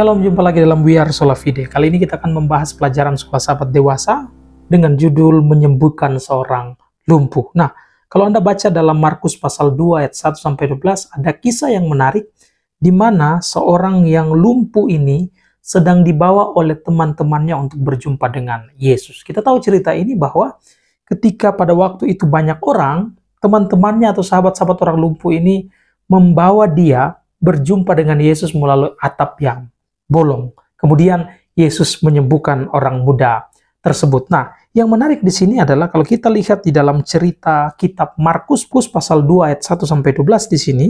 Shalom, jumpa lagi dalam We Are Sola Kali ini kita akan membahas pelajaran sekolah sahabat dewasa dengan judul menyembuhkan seorang lumpuh. Nah, kalau Anda baca dalam Markus pasal 2 ayat 1 sampai 12 ada kisah yang menarik di mana seorang yang lumpuh ini sedang dibawa oleh teman-temannya untuk berjumpa dengan Yesus. Kita tahu cerita ini bahwa ketika pada waktu itu banyak orang, teman-temannya atau sahabat-sahabat orang lumpuh ini membawa dia berjumpa dengan Yesus melalui atap yang bolong. Kemudian Yesus menyembuhkan orang muda tersebut. Nah, yang menarik di sini adalah kalau kita lihat di dalam cerita kitab Markus Plus pasal 2 ayat 1 sampai 12 di sini,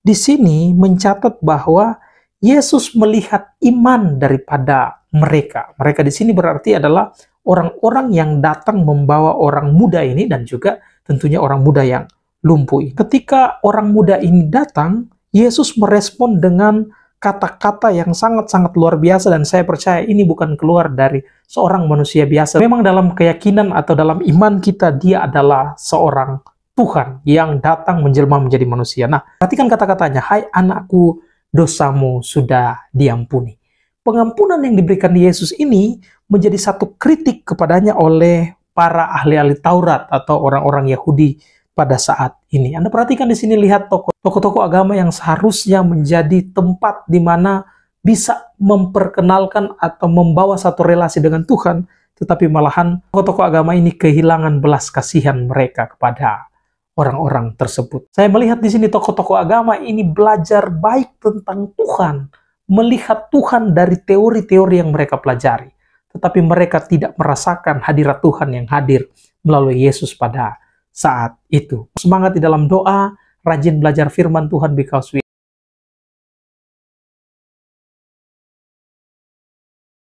di sini mencatat bahwa Yesus melihat iman daripada mereka. Mereka di sini berarti adalah orang-orang yang datang membawa orang muda ini dan juga tentunya orang muda yang lumpuh. Ketika orang muda ini datang, Yesus merespon dengan kata-kata yang sangat-sangat luar biasa dan saya percaya ini bukan keluar dari seorang manusia biasa. Memang dalam keyakinan atau dalam iman kita dia adalah seorang Tuhan yang datang menjelma menjadi manusia. Nah, perhatikan kata-katanya, "Hai anakku, dosamu sudah diampuni." Pengampunan yang diberikan Yesus ini menjadi satu kritik kepadanya oleh para ahli-ahli Taurat atau orang-orang Yahudi pada saat ini. Anda perhatikan di sini lihat toko-toko agama yang seharusnya menjadi tempat di mana bisa memperkenalkan atau membawa satu relasi dengan Tuhan, tetapi malahan toko-toko agama ini kehilangan belas kasihan mereka kepada orang-orang tersebut. Saya melihat di sini toko-toko agama ini belajar baik tentang Tuhan, melihat Tuhan dari teori-teori yang mereka pelajari, tetapi mereka tidak merasakan hadirat Tuhan yang hadir melalui Yesus pada saat itu. Semangat di dalam doa, rajin belajar firman Tuhan because we